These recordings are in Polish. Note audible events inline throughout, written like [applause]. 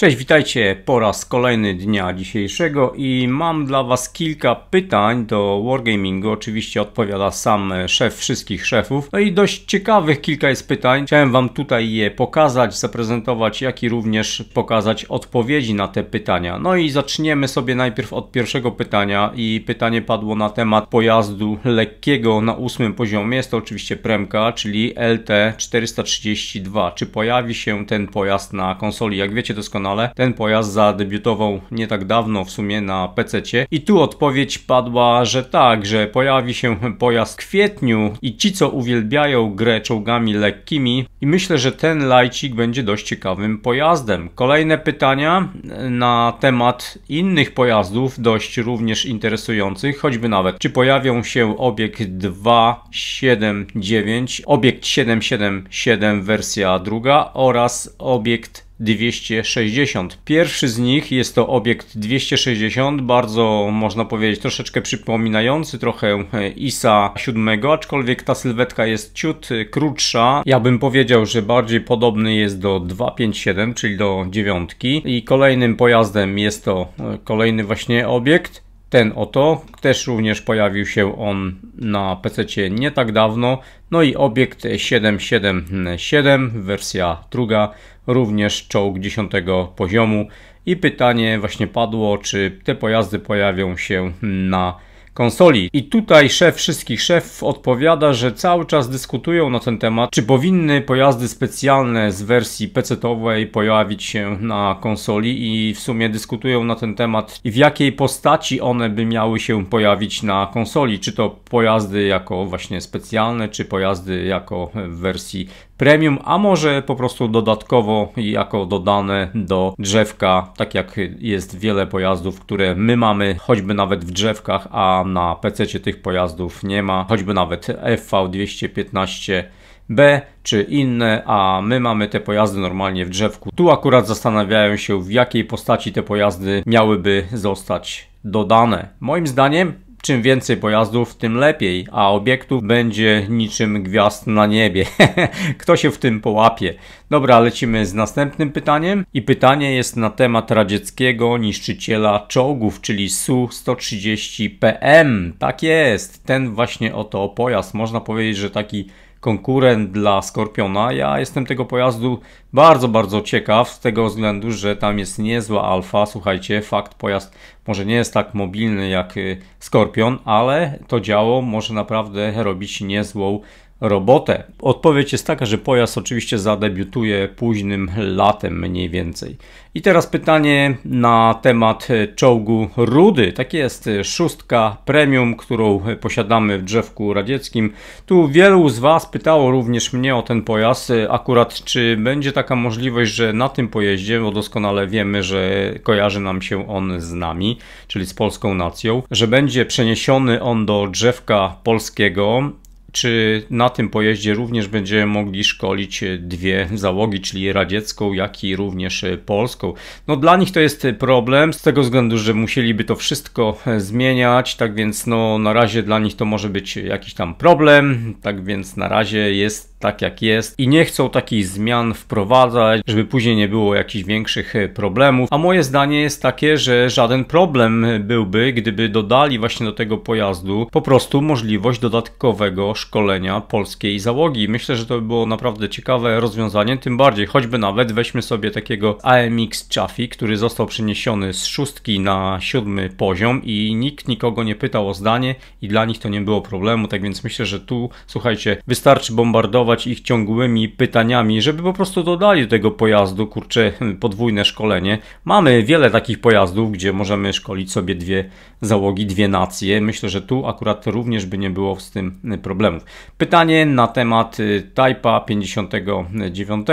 Cześć, witajcie po raz kolejny dnia dzisiejszego i mam dla Was kilka pytań do Wargamingu. Oczywiście odpowiada sam szef wszystkich szefów. No i dość ciekawych kilka jest pytań. Chciałem Wam tutaj je pokazać, zaprezentować, jak i również pokazać odpowiedzi na te pytania. No i zaczniemy sobie najpierw od pierwszego pytania i pytanie padło na temat pojazdu lekkiego na ósmym poziomie. Jest to oczywiście Premka, czyli LT432. Czy pojawi się ten pojazd na konsoli? Jak wiecie doskonale, kanale. Ten pojazd zadebiutował nie tak dawno w sumie na PC-cie i tu odpowiedź padła, że tak, że pojawi się pojazd w kwietniu i ci co uwielbiają grę czołgami lekkimi i myślę, że ten lajcik będzie dość ciekawym pojazdem. Kolejne pytania e, na temat innych pojazdów, dość również interesujących, choćby nawet, czy pojawią się obiekt 279, obiekt 777 wersja druga oraz obiekt 260. Pierwszy z nich jest to obiekt 260, bardzo można powiedzieć troszeczkę przypominający trochę e, ISA 7, aczkolwiek ta sylwetka jest ciut e, krótsza. Ja bym powiedział, że bardziej podobny jest do 257, czyli do dziewiątki. I kolejnym pojazdem jest to e, kolejny właśnie obiekt ten oto. Też również pojawił się on na PC nie tak dawno. No i obiekt 777, wersja druga, również czołg 10 poziomu. I pytanie właśnie padło, czy te pojazdy pojawią się na konsoli. I tutaj szef wszystkich szefów odpowiada, że cały czas dyskutują na ten temat, czy powinny pojazdy specjalne z wersji PC-owej pojawić się na konsoli i w sumie dyskutują na ten temat i w jakiej postaci one by miały się pojawić na konsoli, czy to pojazdy jako właśnie specjalne, czy pojazdy jako w wersji premium, a może po prostu dodatkowo jako dodane do drzewka, tak jak jest wiele pojazdów, które my mamy choćby nawet w drzewkach, a na PC tych pojazdów nie ma, choćby nawet FV215 B czy inne, a my mamy te pojazdy normalnie w drzewku. Tu akurat zastanawiają się, w jakiej postaci te pojazdy miałyby zostać dodane. Moim zdaniem Czym więcej pojazdów, tym lepiej, a obiektów będzie niczym gwiazd na niebie. [laughs] Kto się w tym połapie? Dobra, lecimy z następnym pytaniem. I pytanie jest na temat radzieckiego niszczyciela czołgów, czyli Su-130PM. Tak jest, ten właśnie oto pojazd. Można powiedzieć, że taki konkurent dla Skorpiona. Ja jestem tego pojazdu bardzo, bardzo ciekaw z tego względu, że tam jest niezła alfa. Słuchajcie, fakt pojazd może nie jest tak mobilny jak y, Skorpion, ale to działo może naprawdę robić niezłą robotę. Odpowiedź jest taka, że pojazd oczywiście zadebiutuje późnym latem mniej więcej. I teraz pytanie na temat y, czołgu Rudy. Tak jest y, szóstka premium, którą posiadamy w drzewku radzieckim. Tu wielu z Was pytało również mnie o ten pojazd, akurat czy będzie tak taka możliwość, że na tym pojeździe, bo doskonale wiemy, że kojarzy nam się on z nami, czyli z polską nacją, że będzie przeniesiony on do drzewka polskiego czy na tym pojeździe również będziemy mogli szkolić dwie załogi, czyli radziecką, jak i również polską. No dla nich to jest problem, z tego względu, że musieliby to wszystko zmieniać, tak więc no na razie dla nich to może być jakiś tam problem, tak więc na razie jest tak jak jest i nie chcą takich zmian wprowadzać, żeby później nie było jakichś większych e, problemów. A moje zdanie jest takie, że żaden problem byłby, gdyby dodali właśnie do tego pojazdu po prostu możliwość dodatkowego szkolenia polskiej załogi. Myślę, że to by było naprawdę ciekawe rozwiązanie, tym bardziej, choćby nawet weźmy sobie takiego AMX Chaffee, który został przeniesiony z szóstki na siódmy poziom i nikt nikogo nie pytał o zdanie i dla nich to nie było problemu, tak więc myślę, że tu, słuchajcie, wystarczy bombardować bombardować ich ciągłymi pytaniami, żeby po prostu dodali do tego pojazdu, kurczę, hmm, podwójne szkolenie. Mamy wiele takich pojazdów, gdzie możemy szkolić sobie dwie załogi, dwie nacje. Myślę, że tu akurat również by nie było z tym hmm, problemów. Pytanie na temat y, Type'a 59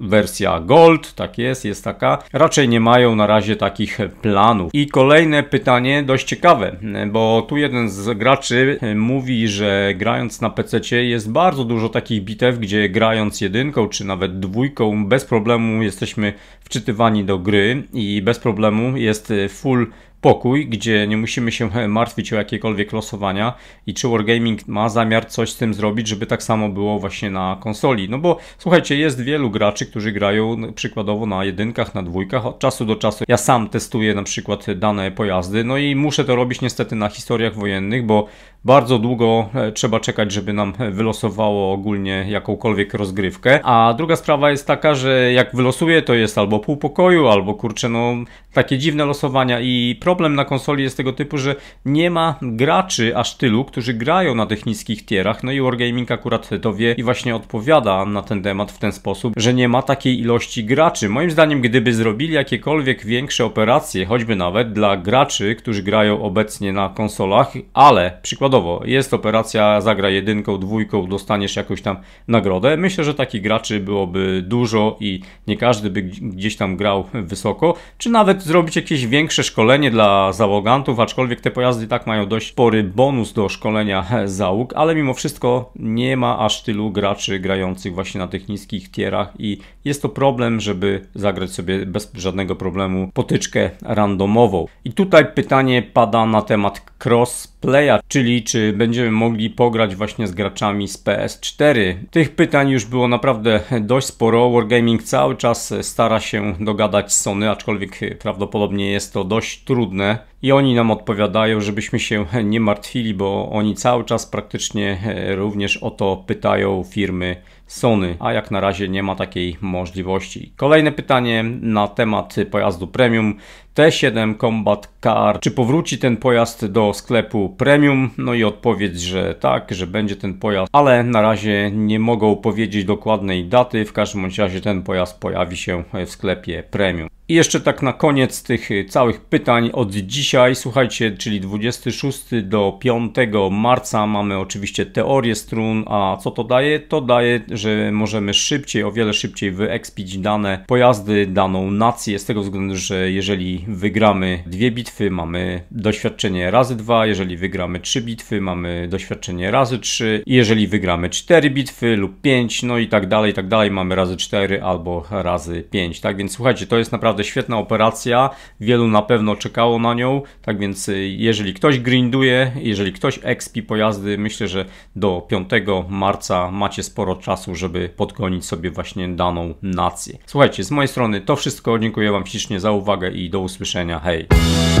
wersja Gold, tak jest, jest taka. Raczej nie mają na razie takich planów. I kolejne pytanie, dość ciekawe, bo tu jeden z graczy e, mówi, że grając na PC jest bardzo dużo takich bitew, gdzie grając jedynką czy nawet dwójką bez problemu jesteśmy wczytywani do gry i bez problemu jest e, full pokój, gdzie nie musimy się [laughs] martwić o jakiekolwiek losowania i czy Wargaming ma zamiar coś z tym zrobić, żeby tak samo było właśnie na konsoli. No bo słuchajcie, jest wielu graczy, którzy grają przykładowo na jedynkach, na dwójkach od czasu do czasu. Ja sam testuję na przykład dane pojazdy, no i muszę to robić niestety na historiach wojennych, bo bardzo długo e, trzeba czekać, żeby nam e, wylosowało ogólnie jakąkolwiek rozgrywkę. A druga sprawa jest taka, że jak wylosuje, to jest albo pół pokoju, albo kurczę, no takie dziwne losowania. I problem na konsoli jest tego typu, że nie ma graczy aż tylu, którzy grają na tych niskich tierach. No i Wargaming akurat to wie i właśnie odpowiada na ten temat w ten sposób, że nie ma takiej ilości graczy. Moim zdaniem, gdyby zrobili jakiekolwiek większe operacje, choćby nawet dla graczy, którzy grają obecnie na konsolach, ale przykład przykładowo jest operacja, zagra jedynką, dwójką, dostaniesz jakąś tam nagrodę. Myślę, że takich graczy byłoby dużo i nie każdy by gdzieś tam grał wysoko, czy nawet zrobić jakieś większe szkolenie dla załogantów, aczkolwiek te pojazdy tak mają dość spory bonus do szkolenia [laughs] załóg, ale mimo wszystko nie ma aż tylu graczy grających właśnie na tych niskich tierach i jest to problem, żeby zagrać sobie bez żadnego problemu potyczkę randomową. I tutaj pytanie pada na temat cross playa, czyli czy będziemy mogli pograć właśnie z graczami z PS4. Tych pytań już było naprawdę dość sporo. Wargaming cały czas stara się dogadać z Sony, aczkolwiek prawdopodobnie jest to dość trudne. I oni nam odpowiadają, żebyśmy się [laughs] nie martwili, bo oni cały czas praktycznie e, również o to pytają firmy Sony, a jak na razie nie ma takiej możliwości. Kolejne pytanie na temat pojazdu premium T7 Combat Car. Czy powróci ten pojazd do sklepu premium? No i odpowiedź, że tak, że będzie ten pojazd, ale na razie nie mogą powiedzieć dokładnej daty. W każdym razie ten pojazd pojawi się w sklepie premium. I jeszcze tak na koniec tych y, całych pytań od dzisiaj, słuchajcie, czyli 26 do 5 marca mamy oczywiście teorię strun, a co to daje? To daje, że możemy szybciej, o wiele szybciej wyekspić dane pojazdy, daną nację, z tego względu, że jeżeli wygramy dwie bitwy, mamy doświadczenie razy dwa, jeżeli wygramy trzy bitwy, mamy doświadczenie razy trzy, jeżeli wygramy cztery bitwy lub pięć, no i tak dalej, i tak dalej, mamy razy cztery albo razy pięć, tak więc słuchajcie, to jest naprawdę naprawdę świetna operacja, wielu na pewno czekało na nią, tak więc y, jeżeli ktoś grinduje, jeżeli ktoś expi pojazdy, myślę, że do 5 marca macie sporo czasu, żeby podgonić sobie właśnie daną nację. Słuchajcie, z mojej strony to wszystko, dziękuję Wam ślicznie za uwagę i do usłyszenia, hej!